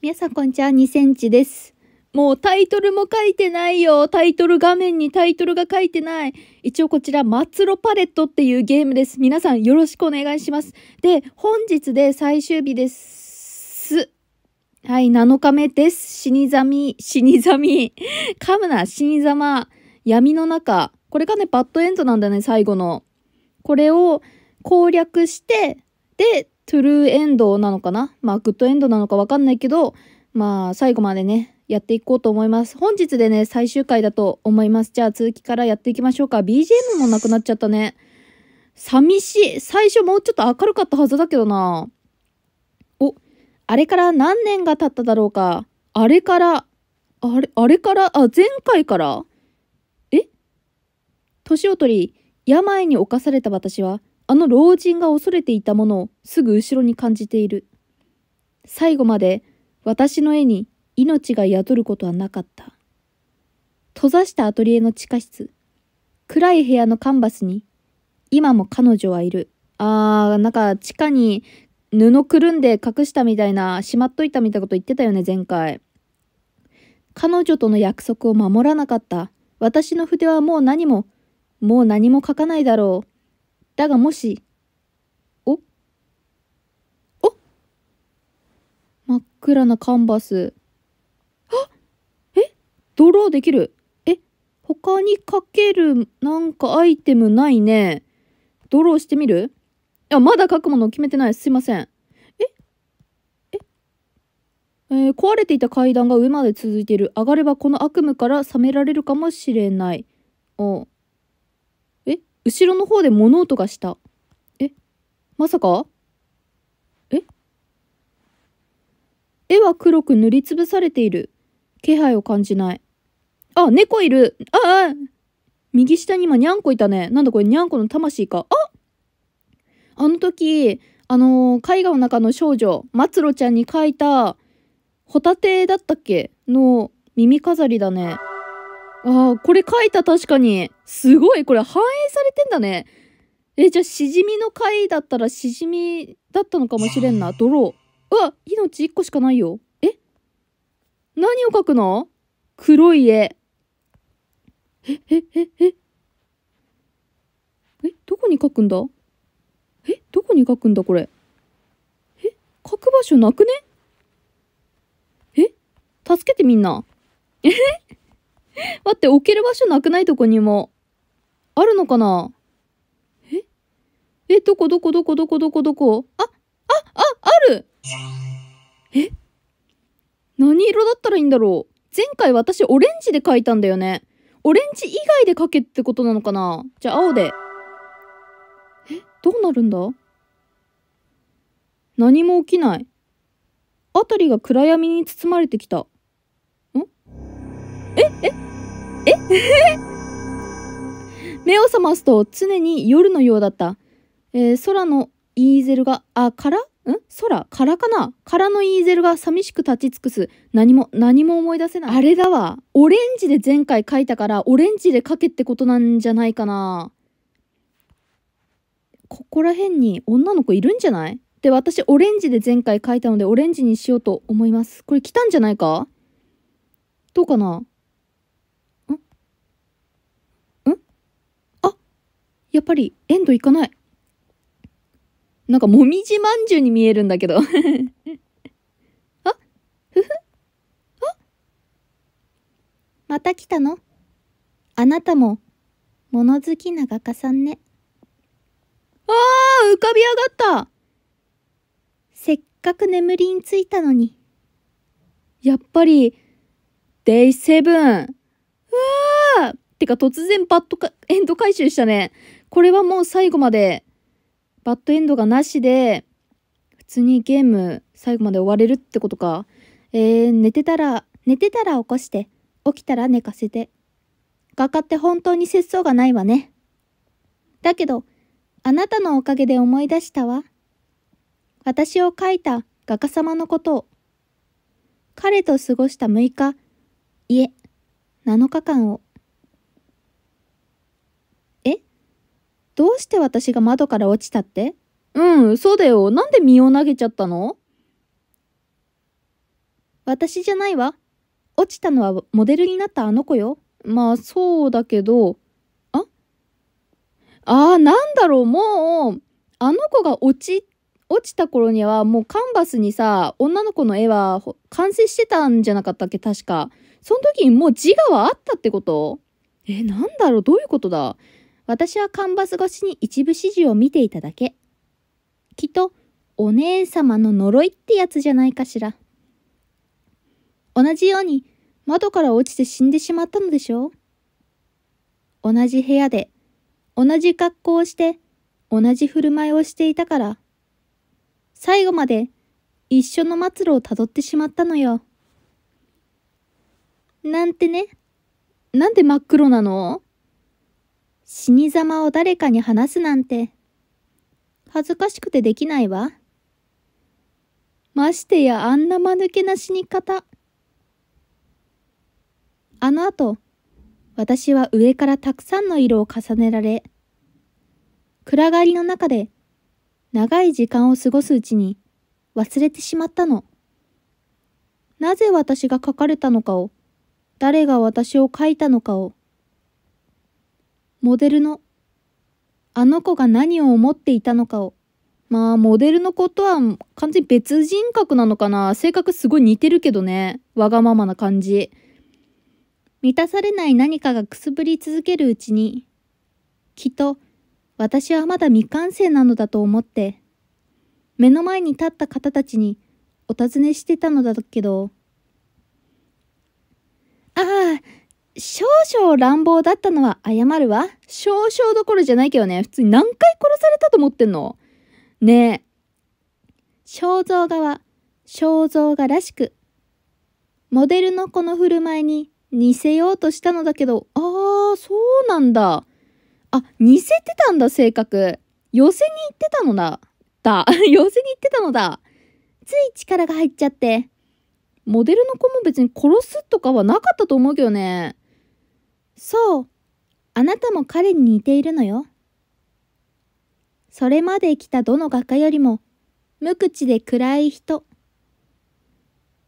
皆さんこんにちは、2センチです。もうタイトルも書いてないよ。タイトル画面にタイトルが書いてない。一応こちら、マツロパレットっていうゲームです。皆さんよろしくお願いします。で、本日で最終日です。はい、7日目です。死にざみ、死にざみ。噛むな、死にざま。闇の中。これがね、バッドエンドなんだね、最後の。これを攻略して、で、トゥルーエンドなのかなまあ、グッドエンドなのかわかんないけど、まあ、最後までね、やっていこうと思います。本日でね、最終回だと思います。じゃあ、続きからやっていきましょうか。BGM もなくなっちゃったね。寂しい。最初もうちょっと明るかったはずだけどな。お、あれから何年が経っただろうか。あれから、あれ、あれから、あ、前回からえ年を取り、病に侵された私は、あの老人が恐れていたものをすぐ後ろに感じている。最後まで私の絵に命が宿ることはなかった。閉ざしたアトリエの地下室。暗い部屋のカンバスに、今も彼女はいる。あー、なんか地下に布くるんで隠したみたいな、しまっといたみたいなこと言ってたよね、前回。彼女との約束を守らなかった。私の筆はもう何も、もう何も書かないだろう。だがもし、おお真っ暗なカンバス。あえドローできる。え他にかけるなんかアイテムないね。ドローしてみるあ、まだ書くもの決めてない。すいません。えー、壊れていた階段が上まで続いている。上がればこの悪夢から覚められるかもしれない。お後ろの方で物音がした。えまさかえ絵は黒く塗りつぶされている。気配を感じない。あ、猫いるああ右下に今にゃんこいたね。なんだこれにゃんこの魂か。ああの時、あのー、絵画の中の少女、まつろちゃんに描いた、ホタテだったっけの耳飾りだね。ああ、これ書いた確かに。すごい、これ反映されてんだね。え、じゃあ、しじみの回だったらしじみだったのかもしれんな。ドロー。うわ、命1個しかないよ。え何を書くの黒い絵。え、え、え、え。え、どこに書くんだえ、どこに書くんだこれ。え、書く場所なくねえ助けてみんな。え 待って、置ける場所なくないとこにも。あるのかなええ、どこどこどこどこどこどこあ、あ、あ、あるえ何色だったらいいんだろう前回私オレンジで描いたんだよね。オレンジ以外で描けってことなのかなじゃあ青で。えどうなるんだ何も起きない。辺りが暗闇に包まれてきた。んええ目を覚ますと常に夜のようだった。えー、空のイーゼルが、あ、からん空からかな空のイーゼルが寂しく立ち尽くす。何も、何も思い出せない。あれだわ。オレンジで前回書いたから、オレンジで書けってことなんじゃないかな。ここら辺に女の子いるんじゃないで、私、オレンジで前回書いたので、オレンジにしようと思います。これ来たんじゃないかどうかなやっぱりエンドいかない。なんかもみじまんじゅうに見えるんだけどあふふあまた来たのあなたも物好きな画家さんね。ああ浮かび上がったせっかく眠りについたのに。やっぱり、デイセブン。うわーてか突然パッとか、エンド回収したね。これはもう最後までバッドエンドがなしで、普通にゲーム最後まで終われるってことか。えー、寝てたら、寝てたら起こして、起きたら寝かせて。画家って本当に節操がないわね。だけど、あなたのおかげで思い出したわ。私を描いた画家様のことを。彼と過ごした6日、いえ、7日間を。どうして私が窓から落ちたってうん、そうだよ。なんで身を投げちゃったの私じゃないわ。落ちたのはモデルになったあの子よ。まあ、そうだけど。ああー、なんだろう、もう、あの子が落ち、落ちた頃にはもうカンバスにさ、女の子の絵は完成してたんじゃなかったっけ、確か。その時にもう自我はあったってことえ、なんだろう、どういうことだ私はカンバス越しに一部始終を見ていただけ。きっと、お姉様の呪いってやつじゃないかしら。同じように、窓から落ちて死んでしまったのでしょう同じ部屋で、同じ格好をして、同じ振る舞いをしていたから、最後まで一緒の末路をたどってしまったのよ。なんてね。なんで真っ黒なの死に様を誰かに話すなんて、恥ずかしくてできないわ。ましてやあんな間抜けな死に方。あの後、私は上からたくさんの色を重ねられ、暗がりの中で長い時間を過ごすうちに忘れてしまったの。なぜ私が書かれたのかを、誰が私を書いたのかを、モデルのあの子が何を思っていたのかをまあモデルの子とは完全に別人格なのかな性格すごい似てるけどねわがままな感じ満たされない何かがくすぶり続けるうちにきっと私はまだ未完成なのだと思って目の前に立った方たちにお尋ねしてたのだけど少々乱暴だったのは謝るわ。少々どころじゃないけどね、普通に何回殺されたと思ってんのねえ。肖像画は、肖像画らしく、モデルの子の振る舞いに似せようとしたのだけど、ああ、そうなんだ。あ、似せてたんだ、性格。寄せに行ってたのだ。だ。寄せに行ってたのだ。つい力が入っちゃって。モデルの子も別に殺すとかはなかったと思うけどね。そう。あなたも彼に似ているのよ。それまで来たどの画家よりも、無口で暗い人。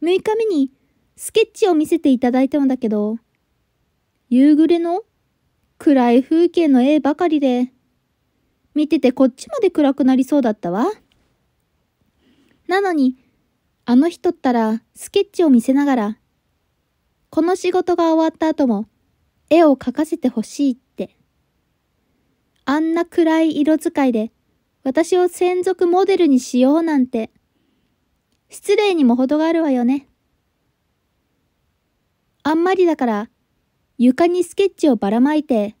6日目にスケッチを見せていただいたのだけど、夕暮れの暗い風景の絵ばかりで、見ててこっちまで暗くなりそうだったわ。なのに、あの人ったらスケッチを見せながら、この仕事が終わった後も絵を描かせてほしいって。あんな暗い色使いで私を専属モデルにしようなんて、失礼にも程があるわよね。あんまりだから床にスケッチをばらまいて、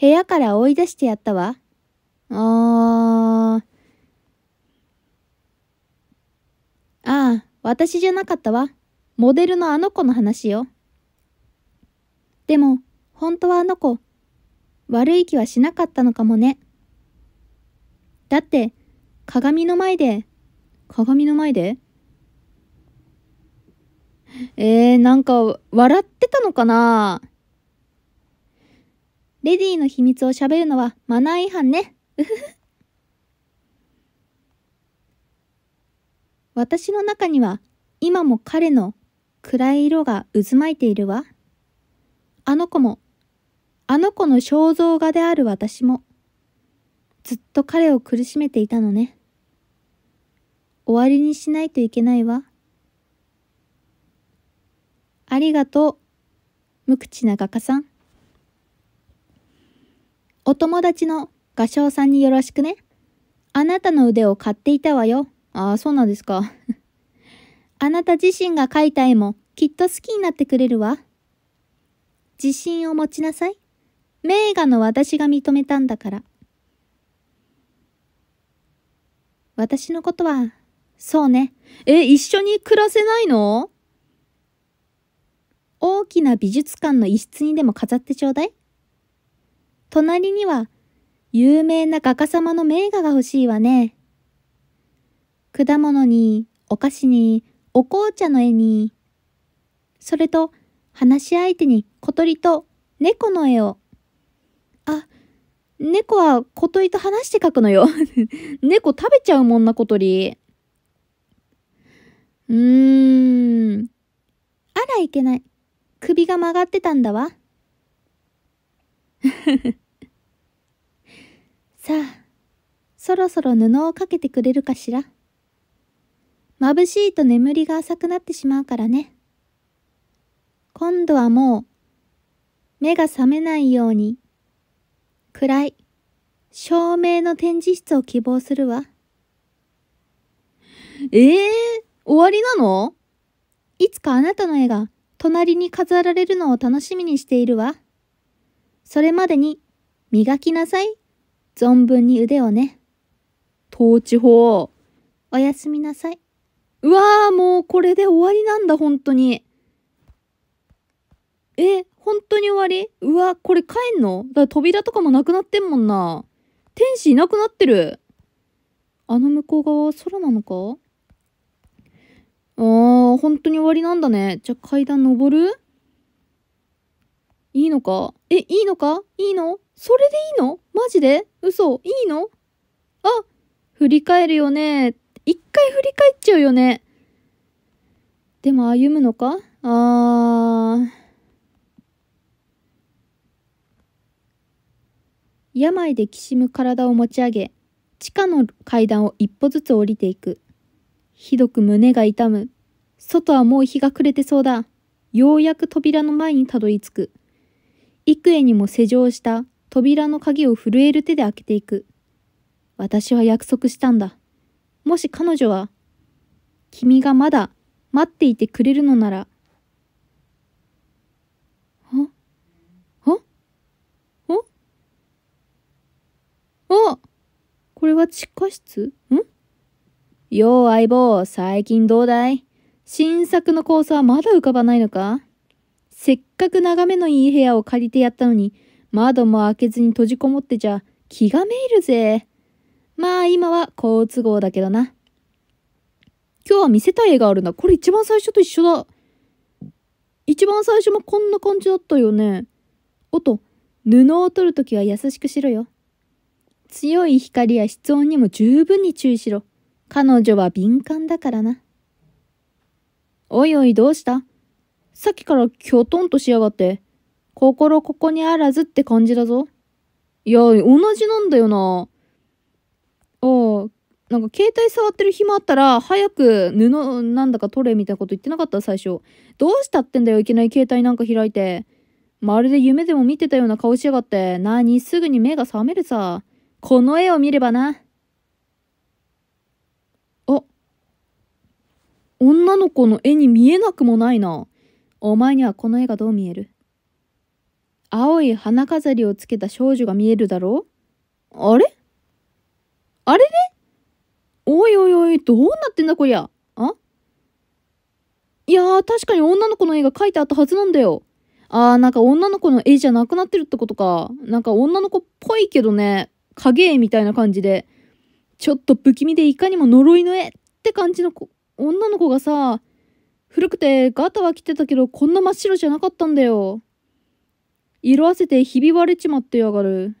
部屋から追い出してやったわ。ああ。ああ、私じゃなかったわ。モデルのあの子の話よ。でも、本当はあの子、悪い気はしなかったのかもね。だって、鏡の前で、鏡の前でえー、なんか、笑ってたのかなレディーの秘密を喋るのはマナー違反ね。うふふ。私の中には今も彼の暗い色が渦巻いているわ。あの子も、あの子の肖像画である私も、ずっと彼を苦しめていたのね。終わりにしないといけないわ。ありがとう、無口な画家さん。お友達の画商さんによろしくね。あなたの腕を買っていたわよ。ああ、そうなんですか。あなた自身が描いた絵もきっと好きになってくれるわ。自信を持ちなさい。名画の私が認めたんだから。私のことは、そうね。え、一緒に暮らせないの大きな美術館の一室にでも飾ってちょうだい。隣には、有名な画家様の名画が欲しいわね。果物に、お菓子に、お紅茶の絵に、それと、話し相手に小鳥と猫の絵を。あ、猫は小鳥と話して描くのよ 猫食べちゃうもんな小鳥。うーん。あらいけない。首が曲がってたんだわ。さあ、そろそろ布をかけてくれるかしら。眩しいと眠りが浅くなってしまうからね。今度はもう、目が覚めないように、暗い、照明の展示室を希望するわ。ええー、終わりなのいつかあなたの絵が隣に飾られるのを楽しみにしているわ。それまでに磨きなさい。存分に腕をね。統治法。おやすみなさい。うわあ、もうこれで終わりなんだ、本当に。え、本当に終わりうわ、これ帰んのだから扉とかもなくなってんもんな。天使いなくなってる。あの向こう側は空なのかあー、本当に終わりなんだね。じゃあ階段登るいいのかえ、いいのかいいのそれでいいのマジで嘘いいのあ、振り返るよね。一回振り返っちゃうよね。でも歩むのかあー。病できしむ体を持ち上げ、地下の階段を一歩ずつ降りていく。ひどく胸が痛む。外はもう日が暮れてそうだ。ようやく扉の前にたどり着く。幾重にも施錠した扉の鍵を震える手で開けていく。私は約束したんだ。もし彼女は、君がまだ待っていてくれるのなら、あこれは地下室んよう相棒、最近どうだい新作の構想はまだ浮かばないのかせっかく眺めのいい部屋を借りてやったのに、窓も開けずに閉じこもってちゃ気がめいるぜ。まあ今は好都合だけどな。今日は見せたい絵があるんだ。これ一番最初と一緒だ。一番最初もこんな感じだったよね。おと、布を取るときは優しくしろよ。強い光や室温にも十分に注意しろ。彼女は敏感だからな。おいおいどうしたさっきからきょとんとしやがって。心ここにあらずって感じだぞ。いや、同じなんだよな。ああ、なんか携帯触ってる暇あったら、早く布なんだか取れみたいなこと言ってなかった最初。どうしたってんだよ、いきなり携帯なんか開いて。まるで夢でも見てたような顔しやがって。なに、すぐに目が覚めるさ。この絵を見ればな。あ、女の子の絵に見えなくもないな。お前にはこの絵がどう見える青い花飾りをつけた少女が見えるだろうあれあれれ、ね、おいおいおい、どうなってんだこりゃ。あいやー、確かに女の子の絵が描いてあったはずなんだよ。あー、なんか女の子の絵じゃなくなってるってことか。なんか女の子っぽいけどね。影絵みたいな感じで、ちょっと不気味でいかにも呪いの絵って感じの女の子がさ、古くてガタは来てたけどこんな真っ白じゃなかったんだよ。色あせてひび割れちまってやがる。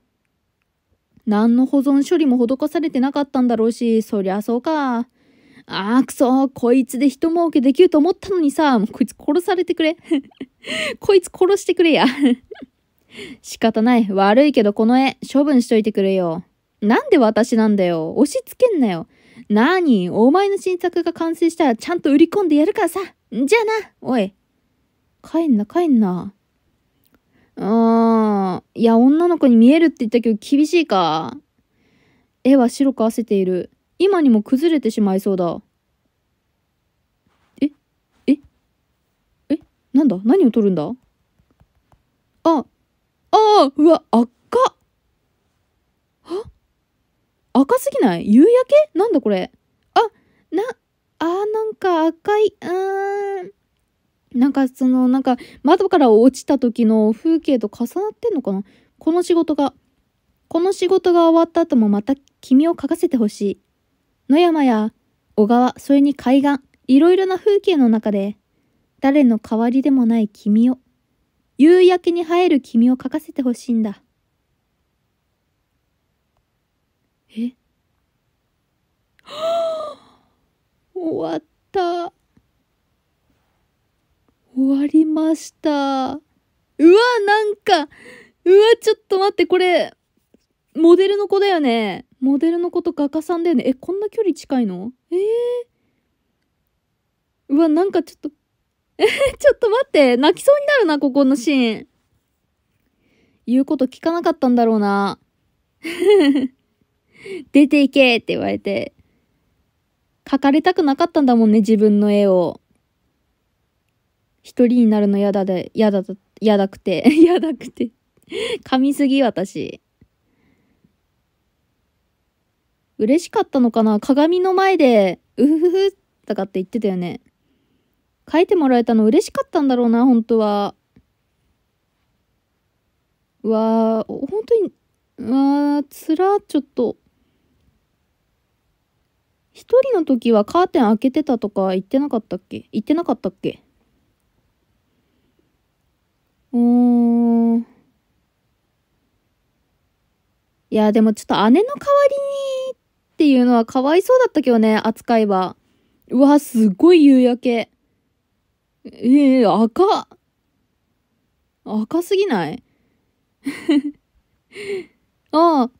何の保存処理も施されてなかったんだろうし、そりゃそうか。ああ、くそ、こいつで一儲けできると思ったのにさ、こいつ殺されてくれ。こいつ殺してくれや 仕方ない。悪いけどこの絵、処分しといてくれよ。なんで私なんだよ。押し付けんなよ。なに、お前の新作が完成したらちゃんと売り込んでやるからさ。じゃあな、おい。帰んな、帰んな。うーん。いや、女の子に見えるって言ったけど厳しいか。絵は白くわせている。今にも崩れてしまいそうだ。えええなんだ何を撮るんだあ、ああ、うわ、赤は赤すぎない夕焼けなんだこれ。あ、な、あなんか赤い、うーん。なんかその、なんか窓から落ちた時の風景と重なってんのかなこの仕事が、この仕事が終わった後もまた君を描かせてほしい。野山や小川、それに海岸、いろいろな風景の中で、誰の代わりでもない君を。夕焼けに映える君を書かせてほしいんだ。え 終わった。終わりました。うわ、なんか、うわ、ちょっと待って、これ、モデルの子だよね。モデルの子と画家さんだよね。え、こんな距離近いのええー、うわ、なんかちょっと、え、ちょっと待って。泣きそうになるな、ここのシーン。言うこと聞かなかったんだろうな。出ていけって言われて。書かれたくなかったんだもんね、自分の絵を。一人になるの嫌だで、嫌だ、嫌だくて、嫌だくて。噛みすぎ、私。嬉しかったのかな鏡の前で、うふふ、とかって言ってたよね。書いてもらえたの嬉しかったんだろうな、本当は。うわあ本当に、うわつら、ちょっと。一人の時はカーテン開けてたとか言ってなかったっけ言ってなかったっけうーん。いや、でもちょっと姉の代わりにっていうのはかわいそうだったけどね、扱いは。うわ、すごい夕焼け。ええー、赤赤すぎない ああ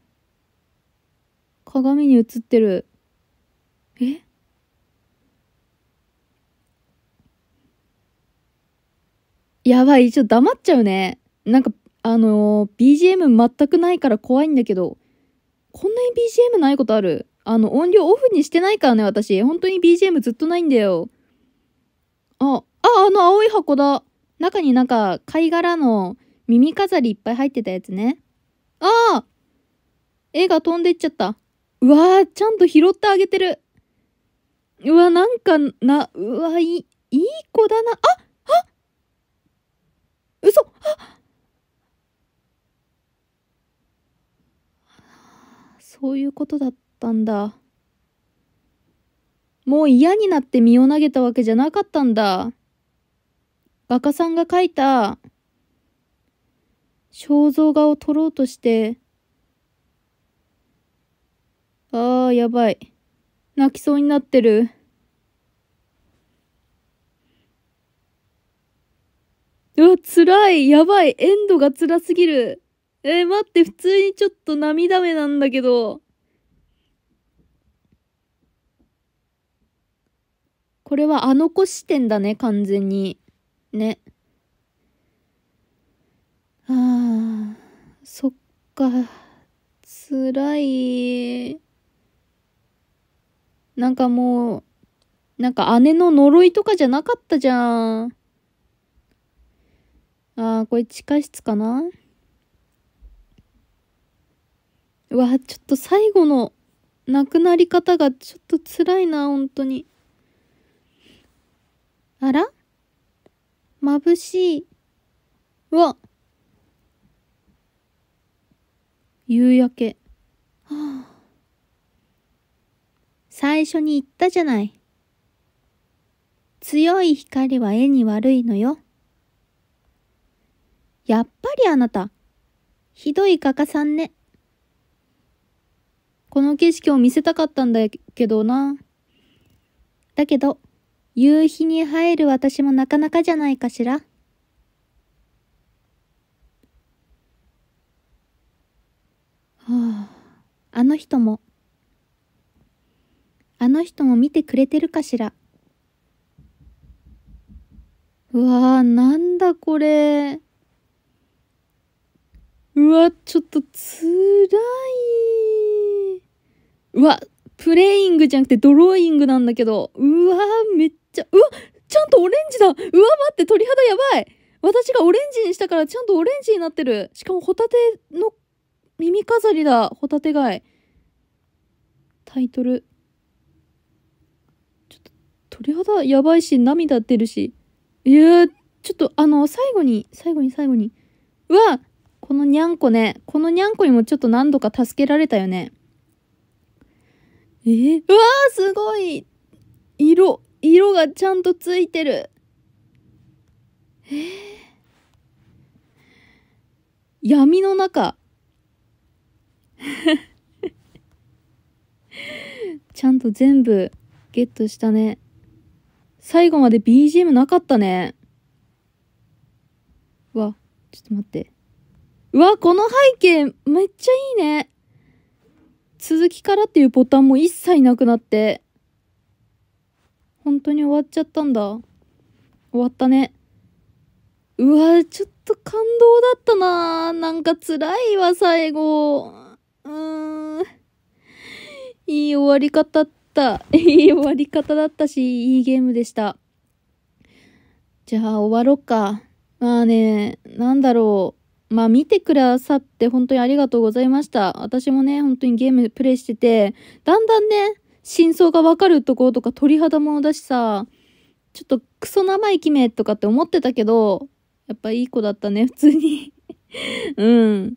鏡に映ってる。えやばい、ちょっと黙っちゃうね。なんか、あのー、BGM 全くないから怖いんだけど、こんなに BGM ないことあるあの、音量オフにしてないからね、私。本当に BGM ずっとないんだよ。あ、ああの青い箱だ中になんか貝殻の耳飾りいっぱい入ってたやつねああ絵が飛んでっちゃったうわーちゃんと拾ってあげてるうわなんかなうわいいい子だなああ嘘あそういうことだったんだもう嫌になって身を投げたわけじゃなかったんだ画家さんが描いた肖像画を撮ろうとして、ああ、やばい。泣きそうになってる。うわ、辛い。やばい。エンドが辛すぎる。えー、待って、普通にちょっと涙目なんだけど。これはあの子視点だね、完全に。ね。あーそっか、つらい。なんかもう、なんか姉の呪いとかじゃなかったじゃん。あこれ地下室かなうわ、ちょっと最後の亡くなり方がちょっと辛いな、本当に。あら眩しい。うわ夕焼け。はあ、最初に言ったじゃない。強い光は絵に悪いのよ。やっぱりあなた、ひどい画家さんね。この景色を見せたかったんだけどな。だけど、夕日に映える私もなかなかじゃないかしら。はあ、あの人も、あの人も見てくれてるかしら。うわあ、なんだこれ。うわ、ちょっとつらい。うわ、プレイングじゃなくてドローイングなんだけど。うわめっちゃ。ちゃうわちゃんとオレンジだうわ待って鳥肌やばい私がオレンジにしたからちゃんとオレンジになってるしかもホタテの耳飾りだホタテ貝タイトルちょっと鳥肌やばいし涙出るしいー、ちょっとあの最後に最後に最後にうわこのにゃんこねこのにゃんこにもちょっと何度か助けられたよねえー、うわーすごい色色がちゃんとついてる。えー、闇の中。ちゃんと全部ゲットしたね。最後まで BGM なかったね。わ、ちょっと待って。うわ、この背景めっちゃいいね。続きからっていうボタンも一切なくなって。本当に終わっちゃったんだ。終わったね。うわ、ちょっと感動だったななんか辛いわ、最後。うーん。いい終わり方だった。いい終わり方だったし、いいゲームでした。じゃあ、終わろっか。まあね、なんだろう。まあ見てくださって本当にありがとうございました。私もね、本当にゲームプレイしてて、だんだんね、真相がわかるところとか鳥肌ものだしさ、ちょっとクソ生意気めとかって思ってたけど、やっぱいい子だったね、普通にうん。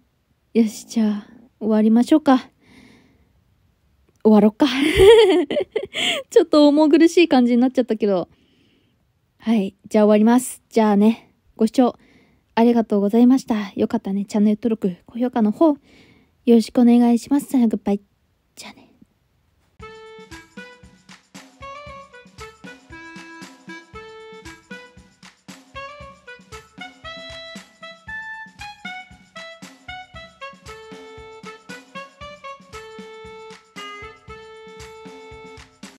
よし、じゃあ、終わりましょうか。終わろっか ちょっと重苦しい感じになっちゃったけど。はい。じゃあ終わります。じゃあね、ご視聴ありがとうございました。よかったね。チャンネル登録、高評価の方、よろしくお願いします。さよなら、グッバイ。